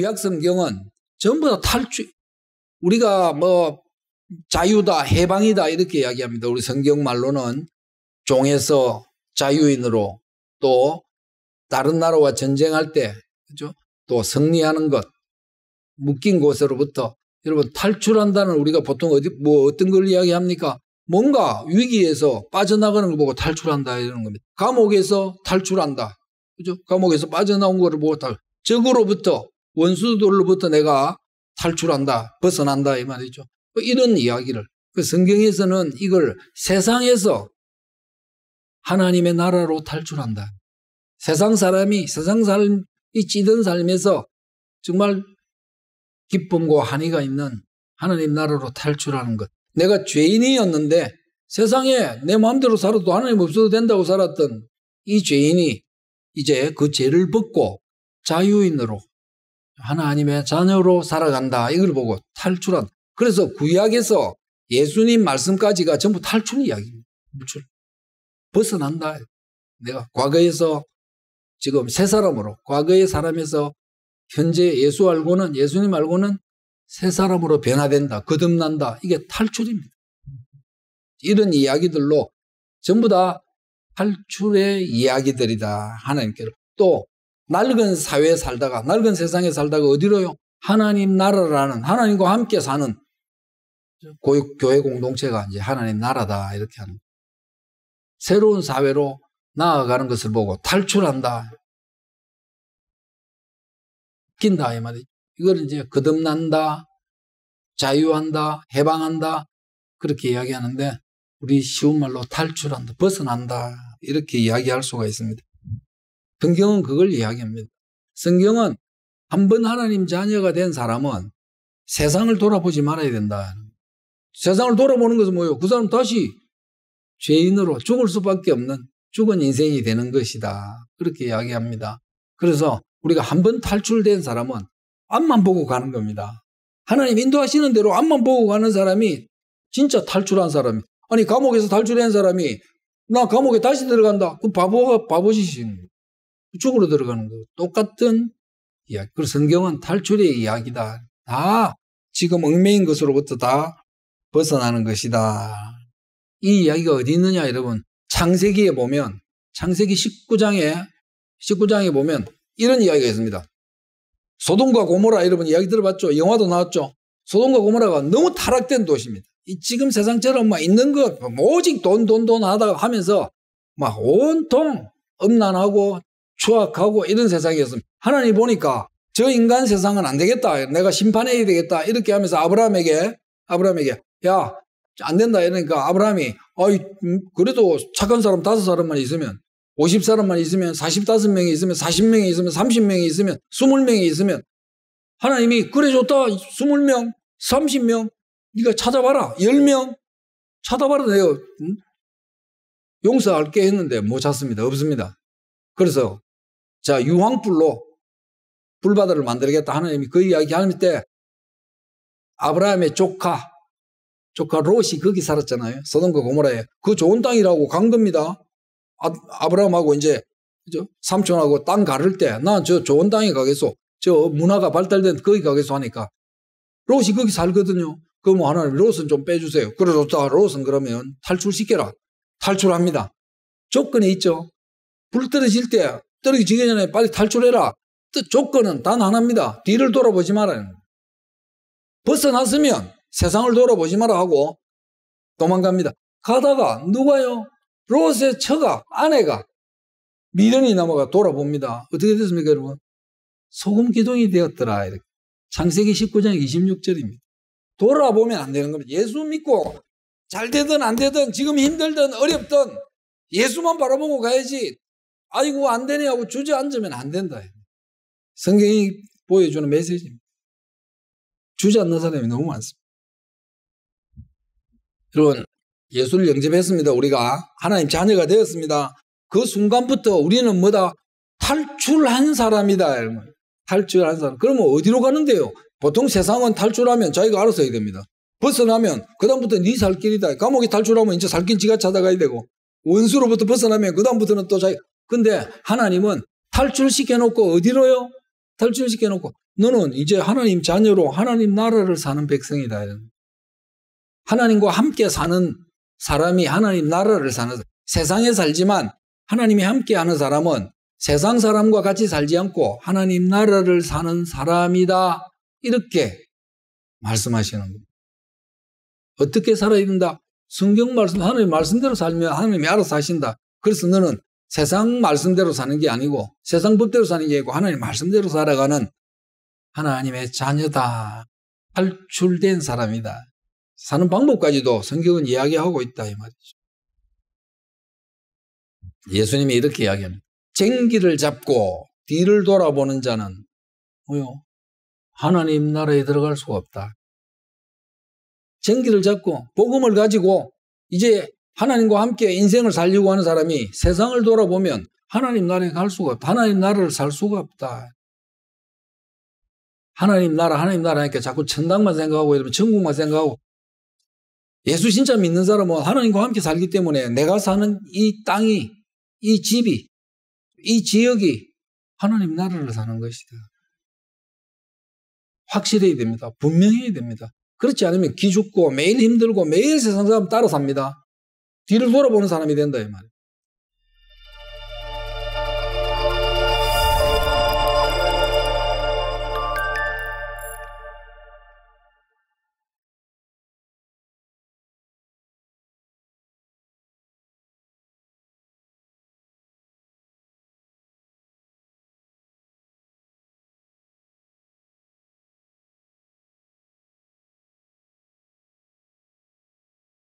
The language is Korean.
구약성경은 전부 다 탈주, 우리가 뭐 자유다, 해방이다 이렇게 이야기합니다. 우리 성경 말로는 종에서 자유인으로 또 다른 나라와 전쟁할 때, 그죠? 또 승리하는 것, 묶인 곳으로부터 여러분 탈출한다는 우리가 보통 어디 뭐 어떤 걸 이야기합니까? 뭔가 위기에서 빠져나가는 걸 보고 탈출한다 이런 겁니다. 감옥에서 탈출한다. 그죠? 감옥에서 빠져나온 거를 보고 탈출 적으로부터 원수들로부터 내가 탈출한다, 벗어난다 이 말이죠. 뭐 이런 이야기를 그 성경에서는 이걸 세상에서 하나님의 나라로 탈출한다. 세상 사람이 세상 사람이 찌든 삶에서 정말 기쁨과 한의가 있는 하나님 나라로 탈출하는 것. 내가 죄인이었는데 세상에 내 마음대로 살아도 하나님 없어도 된다고 살았던 이 죄인이 이제 그 죄를 벗고 자유인으로 하나님의 자녀로 살아간다. 이걸 보고 탈출한. 그래서 구약에서 예수님 말씀까지가 전부 탈출 이야기입니다. 벗어난다. 내가 과거에서 지금 새 사람으로, 과거의 사람에서 현재 예수 알고는, 예수님 알고는 새 사람으로 변화된다. 거듭난다. 이게 탈출입니다. 이런 이야기들로 전부 다 탈출의 이야기들이다. 하나님께로. 또 낡은 사회에 살다가 낡은 세상에 살다가 어디로요? 하나님 나라라는 하나님과 함께 사는 고육 교회 공동체가 이제 하나님 나라다 이렇게 하는 새로운 사회로 나아가는 것을 보고 탈출한다. 낀다 이 말이. 이걸 이제 거듭난다, 자유한다, 해방한다 그렇게 이야기하는데 우리 쉬운 말로 탈출한다, 벗어난다 이렇게 이야기할 수가 있습니다. 성경은 그걸 이야기합니다. 성경은 한 번 하나님 자녀가 된 사람은 세상을 돌아보지 말아야 된다. 세상을 돌아보는 것은 뭐예요? 그 사람 다시 죄인으로 죽을 수밖에 없는 죽은 인생이 되는 것이다. 그렇게 이야기합니다. 그래서 우리가 한 번 탈출된 사람은 앞만 보고 가는 겁니다. 하나님 인도하시는 대로 앞만 보고 가는 사람이 진짜 탈출한 사람이 아니 감옥에서 탈출한 사람이 나 감옥에 다시 들어간다. 그 바보가 바보짓신 그쪽으로 들어가는 거 똑같은 이야기. 그 성경은 탈출의 이야기다. 다 지금 얽매인 것으로부터 다 벗어나는 것이다. 이 이야기가 어디 있느냐 여러분. 창세기에 보면 창세기 19장에 19장에 보면 이런 이야기가 있습니다. 소동과 고모라 여러분 이야기 들어봤죠? 영화도 나왔죠? 소동과 고모라가 너무 타락된 도시입니다. 지금 세상처럼 막 있는 것 뭐 오직 돈돈 돈 하다가 하면서 막 온통 음란하고 추악하고 이런 세상이었습니다. 하나님 보니까 저 인간 세상은 안 되겠다. 내가 심판해야 되겠다. 이렇게 하면서 아브라함에게 아브라함에게 야안 된다 이러니까 아브라함이 아이 음, 그래도 착한 사람 다섯 사람만 있으면 50사람만 있으면 45명이 있으면 40명이 있으면 30명이 있으면 20명이 있으면 하나님이 그래 줬다 20명 30명 네가 찾아봐라 1명 찾아봐라 내가 응? 음? 용서할게 했는데 못 찾습니다 없습니다 그래서 자, 유황불로 불바다를 만들겠다 하나님이 그 이야기 하는 때 아브라함의 조카, 조카 롯이 거기 살았잖아요. 서동과 고모라에. 그 좋은 땅이라고 간 겁니다. 아, 브라함하고 이제, 그죠? 삼촌하고 땅 가를 때, 난저 좋은 땅에 가겠소. 저 문화가 발달된 거기 가겠소 하니까. 롯이 거기 살거든요. 그럼 뭐 하나님 롯은 좀 빼주세요. 그래 좋다. 롯은 그러면 탈출시켜라. 탈출합니다. 조건이 있죠. 불 떨어질 때 떨어 지기 전에 빨리 탈출해라. 뜻 조건은 단 하나입니다. 뒤를 돌아보지 마라. 벗어났으면 세상을 돌아보지 마라 하고 도망갑니다. 가다가 누가요? 로스의 처가, 아내가 미련이 넘어가 돌아봅니다. 어떻게 됐습니까, 여러분? 소금 기둥이 되었더라. 이렇게. 창세기 19장 26절입니다. 돌아보면 안 되는 겁니다. 예수 믿고 잘 되든 안 되든 지금 힘들든 어렵든 예수만 바라보고 가야지 아이고 안 되네 하고 주저앉으면 안 된다. 성경이 보여주는 메시지입니다. 주저앉는 사람이 너무 많습니다. 여러분 예수를 영접했습니다. 우리가 하나님 자녀가 되었습니다. 그 순간부터 우리는 뭐다 탈출한 사람이다. 여러분. 탈출한 사람. 그러면 어디로 가는데요? 보통 세상은 탈출하면 자기가 알아서 해야 됩니다. 벗어나면 그다음부터 네살 길이다. 감옥에 탈출하면 이제 살길 지가 찾아가야 되고 원수로부터 벗어나면 그다음부터는 또 자기 근데 하나님은 탈출시켜놓고 어디로요? 탈출시켜놓고 너는 이제 하나님 자녀로 하나님 나라를 사는 백성이다. 하나님과 함께 사는 사람이 하나님 나라를 사는 세상에 살지만 하나님이 함께 하는 사람은 세상 사람과 같이 살지 않고 하나님 나라를 사는 사람이다. 이렇게 말씀하시는 겁니다. 어떻게 살아야 된다? 성경 말씀, 하나님 말씀대로 살면 하나님이 알아서 하신다. 그래서 너는 세상 말씀대로 사는 게 아니고 세상 법대로 사는 게 아니고 하나님 말씀대로 살아가는 하나님의 자녀다. 탈출된 사람이다. 사는 방법까지도 성경은 이야기하고 있다 이 말이죠. 예수님이 이렇게 이야기합니다. 쟁기를 잡고 뒤를 돌아보는 자는 뭐요? 하나님 나라에 들어갈 수가 없다. 쟁기를 잡고 복음을 가지고 이제 하나님과 함께 인생을 살려고 하는 사람이 세상을 돌아보면 하나님 나라에 갈 수가 없다. 하나님 나라를 살 수가 없다. 하나님 나라, 하나님 나라 니까 그러니까 자꾸 천당만 생각하고 여러분 천국만 생각하고 예수 진짜 믿는 사람은 하나님과 함께 살기 때문에 내가 사는 이 땅이, 이 집이, 이 지역이 하나님 나라를 사는 것이다. 확실해야 됩니다. 분명해야 됩니다. 그렇지 않으면 기죽고 매일 힘들고 매일 세상 사람 따라 삽니다. 뒤를 돌아보는 사람이 된다 이말이에